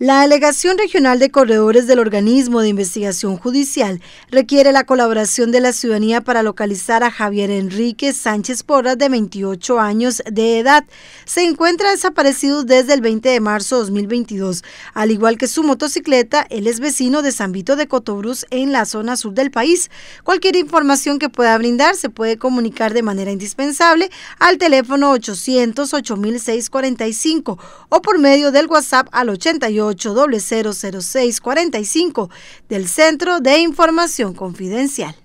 La Delegación Regional de Corredores del Organismo de Investigación Judicial requiere la colaboración de la ciudadanía para localizar a Javier Enrique Sánchez Porras, de 28 años de edad. Se encuentra desaparecido desde el 20 de marzo de 2022. Al igual que su motocicleta, él es vecino de San Vito de Cotobruz, en la zona sur del país. Cualquier información que pueda brindar se puede comunicar de manera indispensable al teléfono 800-8645 o por medio del WhatsApp al 88. 800645 del Centro de Información Confidencial.